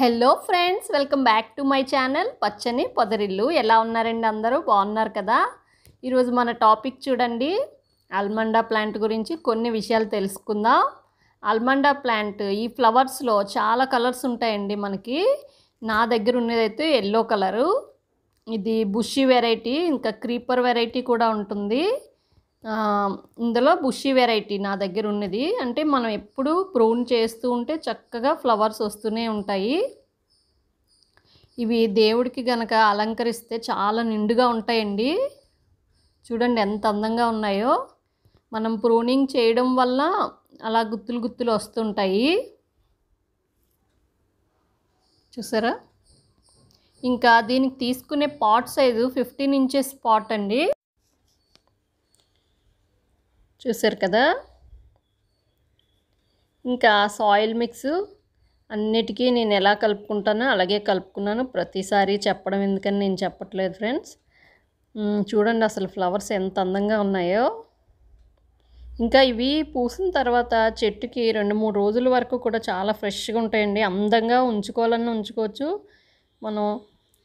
hello friends welcome back to my channel పచ్చని పొదరిల్లు ఎలా ఉన్నారండి అందరూ బాగున్నారు కదా ఈరోజు మన టాపిక్ చూడండి అల్మండా ప్లాంట్ గురించి కొన్ని విషయాలు తెలుసుకుందాం అల్మండా ప్లాంట్ ఈ ఫ్లవర్స్లో చాలా కలర్స్ ఉంటాయండి మనకి నా దగ్గర ఉన్నదైతే ఎల్లో కలరు ఇది బుషి వెరైటీ ఇంకా క్రీపర్ వెరైటీ కూడా ఉంటుంది ఇందులో బుషి వెరైటీ నా దగ్గర ఉన్నది అంటే మనం ఎప్పుడు ప్రూన్ చేస్తూ ఉంటే చక్కగా ఫ్లవర్స్ వస్తూనే ఉంటాయి ఇవి దేవుడికి గనక అలంకరిస్తే చాలా నిండుగా ఉంటాయండి చూడండి ఎంత అందంగా ఉన్నాయో మనం ప్రూనింగ్ చేయడం వల్ల అలా గుత్తులు గుత్తులు వస్తుంటాయి చూసారా ఇంకా దీనికి తీసుకునే pot size fifteen inches pot అండి చూసారు కదా ఇంకా సాయిల్ మిక్స్ అన్నిటికీ నేను ఎలా కలుపుకుంటానో అలాగే కలుపుకున్నాను ప్రతిసారి చెప్పడం ఎందుకని నేను చెప్పట్లేదు ఫ్రెండ్స్ చూడండి అసలు ఫ్లవర్స్ ఎంత అందంగా ఉన్నాయో ఇంకా ఇవి పూసిన తర్వాత చెట్టుకి రెండు మూడు రోజుల వరకు కూడా చాలా ఫ్రెష్గా ఉంటాయండి అందంగా ఉంచుకోవాలన్నా ఉంచుకోవచ్చు మనం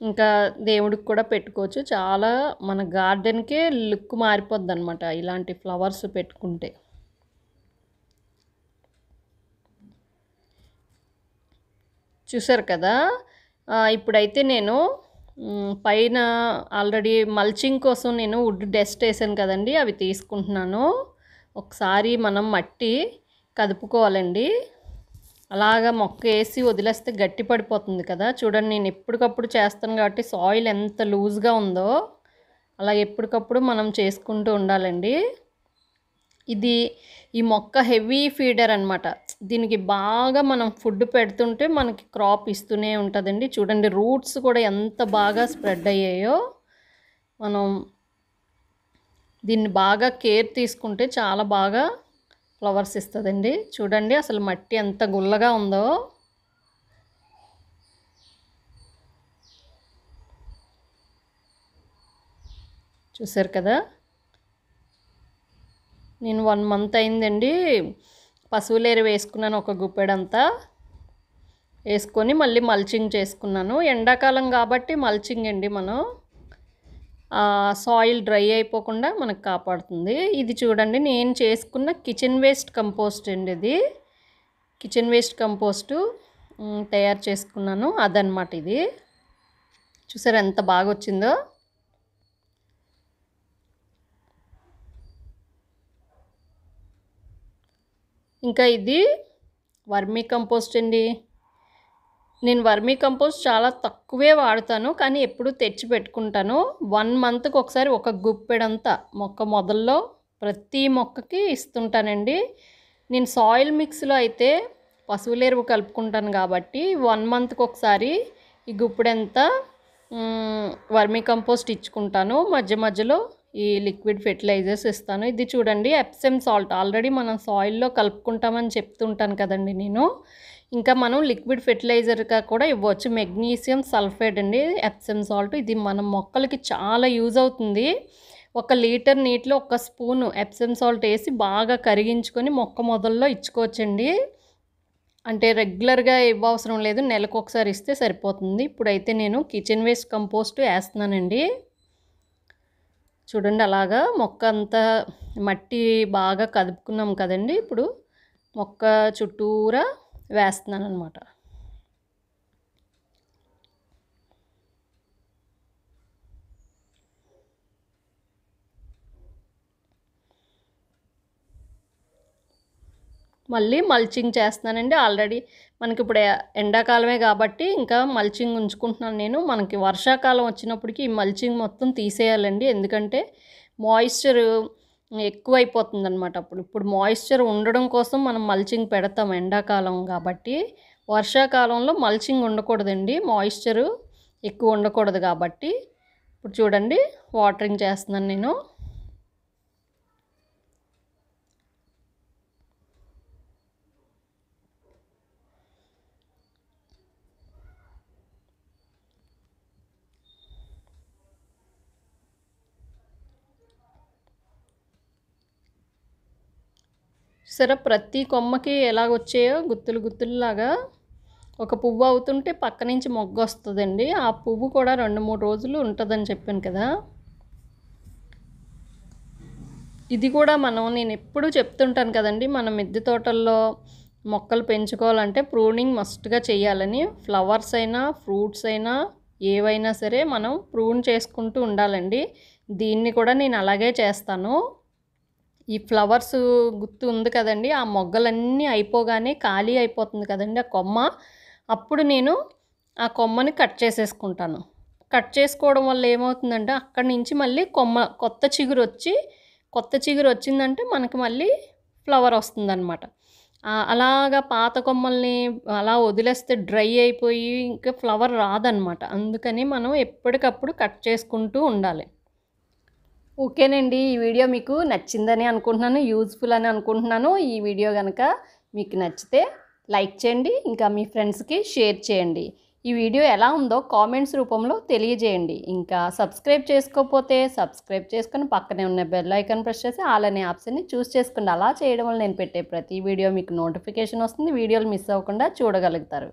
ఇంకా దేవుడికి కూడా పెట్టుకోవచ్చు చాలా మన గార్డెన్కే లుక్ మారిపోద్ది అనమాట ఇలాంటి ఫ్లవర్స్ పెట్టుకుంటే చూసారు కదా ఇప్పుడైతే నేను పైన ఆల్రెడీ మల్చింగ్ కోసం నేను వుడ్ డెస్ట్ వేసాను కదండి అవి తీసుకుంటున్నాను ఒకసారి మనం మట్టి కదుపుకోవాలండి అలాగ మొక్క వేసి వదిలేస్తే గట్టి పడిపోతుంది కదా చూడండి నేను ఎప్పటికప్పుడు చేస్తాను కాబట్టి సాయిల్ ఎంత లూజ్గా ఉందో అలా ఎప్పటికప్పుడు మనం చేసుకుంటూ ఉండాలండి ఇది ఈ మొక్క హెవీ ఫీడర్ అనమాట దీనికి బాగా మనం ఫుడ్ పెడుతుంటే మనకి క్రాప్ ఇస్తూనే ఉంటుందండి చూడండి రూట్స్ కూడా ఎంత బాగా స్ప్రెడ్ అయ్యాయో మనం దీన్ని బాగా కేర్ తీసుకుంటే చాలా బాగా ఫ్లవర్స్ ఇస్తుందండి చూడండి అసలు మట్టి ఎంత గుల్లగా ఉందో చూసారు కదా నేను వన్ మంత్ అయిందండి పశువులేరు వేసుకున్నాను ఒక గుప్పెడంతా వేసుకొని మళ్ళీ మల్చింగ్ చేసుకున్నాను ఎండాకాలం కాబట్టి మల్చింగ్ అండి మనం సాయిల్ డ్రై అయిపోకుండా మనకు కాపాడుతుంది ఇది చూడండి నేను చేసుకున్న కిచెన్ వేస్ట్ కంపోస్ట్ అండి ఇది కిచెన్ వేస్ట్ కంపోస్టు తయారు చేసుకున్నాను అదనమాట ఇది చూసారు ఎంత బాగా వచ్చిందో ఇంకా ఇది వర్మీ కంపోస్ట్ అండి నేను వర్మీ కంపోస్ట్ చాలా తక్కువే వాడతాను కానీ ఎప్పుడు తెచ్చి పెట్టుకుంటాను వన్ మంత్కి ఒకసారి ఒక గుప్పెడంతా మొక్క మొదల్లో ప్రతి మొక్కకి ఇస్తుంటానండి నేను సాయిల్ మిక్స్లో అయితే పశువుల ఎరువు కలుపుకుంటాను కాబట్టి వన్ మంత్కి ఒకసారి ఈ గుప్పెడంతా వర్మీ కంపోస్ట్ ఇచ్చుకుంటాను మధ్య మధ్యలో ఈ లిక్విడ్ ఫెర్టిలైజర్స్ ఇస్తాను ఇది చూడండి ఎప్సెమ్ సాల్ట్ ఆల్రెడీ మనం సాయిల్లో కలుపుకుంటామని చెప్తుంటాను కదండి నేను ఇంకా మనం లిక్విడ్ ఫెర్టిలైజర్గా కూడా ఇవ్వచ్చు మెగ్నీషియం సల్ఫేట్ అండి ఎప్సమ్ సాల్ట్ ఇది మన మొక్కలకి చాలా యూజ్ అవుతుంది ఒక లీటర్ నీటిలో ఒక స్పూన్ ఎప్సమ్ సాల్ట్ వేసి బాగా కరిగించుకొని మొక్క మొదల్లో ఇచ్చుకోవచ్చండి అంటే రెగ్యులర్గా ఇవ్వవసరం లేదు నెలకు ఒకసారి ఇస్తే సరిపోతుంది ఇప్పుడైతే నేను కిచెన్ వేస్ట్ కంపోస్ట్ వేస్తున్నానండి చూడండి అలాగా మొక్క అంతా మట్టి బాగా కదుపుకున్నాం కదండి ఇప్పుడు మొక్క చుట్టూరా వేస్తున్నాను అనమాట మళ్ళీ మల్చింగ్ చేస్తున్నానండి ఆల్రెడీ మనకి ఇప్పుడు ఎండాకాలమే కాబట్టి ఇంకా మల్చింగ్ ఉంచుకుంటున్నాను నేను మనకి వర్షాకాలం వచ్చినప్పటికీ ఈ మల్చింగ్ మొత్తం తీసేయాలండి ఎందుకంటే మాయిశ్చర్ ఎక్కువైపోతుంది అనమాట అప్పుడు ఇప్పుడు మాయిశ్చర్ ఉండడం కోసం మనం మల్చింగ్ పెడతాం ఎండాకాలం కాబట్టి వర్షాకాలంలో మల్చింగ్ ఉండకూడదండి మాయిశ్చరు ఎక్కువ ఉండకూడదు కాబట్టి ఇప్పుడు చూడండి వాటరింగ్ చేస్తున్నాను నేను సరే ప్రతి కొమ్మకి ఎలా వచ్చాయో గుత్తులు గుత్తుల్లాగా ఒక పువ్వు అవుతుంటే పక్క నుంచి మొగ్గ వస్తుందండి ఆ పువ్వు కూడా రెండు మూడు రోజులు ఉంటుందని చెప్పాను కదా ఇది కూడా మనం నేను ఎప్పుడూ చెప్తుంటాను కదండి మన మిద్దె తోటల్లో మొక్కలు పెంచుకోవాలంటే ప్రూనింగ్ మస్ట్గా చేయాలని ఫ్లవర్స్ అయినా ఫ్రూట్స్ అయినా ఏవైనా సరే మనం ప్రూన్ చేసుకుంటూ ఉండాలండి దీన్ని కూడా నేను అలాగే చేస్తాను ఈ ఫ్లవర్స్ గుర్తు ఉంది కదండి ఆ మొగ్గలన్నీ అయిపోగానే ఖాళీ అయిపోతుంది కదండి ఆ కొమ్మ అప్పుడు నేను ఆ కొమ్మని కట్ చేసేసుకుంటాను కట్ చేసుకోవడం వల్ల ఏమవుతుందంటే అక్కడి నుంచి మళ్ళీ కొమ్మ కొత్త చిగురు వచ్చి కొత్త చిగురు వచ్చిందంటే మనకి మళ్ళీ ఫ్లవర్ వస్తుందన్నమాట అలాగా పాత కొమ్మల్ని అలా వదిలేస్తే డ్రై అయిపోయి ఇంకా ఫ్లవర్ రాదనమాట అందుకని మనం ఎప్పటికప్పుడు కట్ చేసుకుంటూ ఉండాలి ఓకేనండి ఈ వీడియో మీకు నచ్చిందని అనుకుంటున్నాను యూజ్ఫుల్ అని అనుకుంటున్నాను ఈ వీడియో కనుక మీకు నచ్చితే లైక్ చేయండి ఇంకా మీ ఫ్రెండ్స్కి షేర్ చేయండి ఈ వీడియో ఎలా ఉందో కామెంట్స్ రూపంలో తెలియజేయండి ఇంకా సబ్స్క్రైబ్ చేసుకోకపోతే సబ్స్క్రైబ్ చేసుకొని పక్కనే ఉన్న బెల్ ఐకాన్ ప్రెస్ చేసి వాళ్ళనే ఆప్షన్ని చూస్ చేసుకోండి అలా చేయడం వల్ల నేను పెట్టే ప్రతి వీడియో మీకు నోటిఫికేషన్ వస్తుంది వీడియోలు మిస్ అవ్వకుండా చూడగలుగుతారు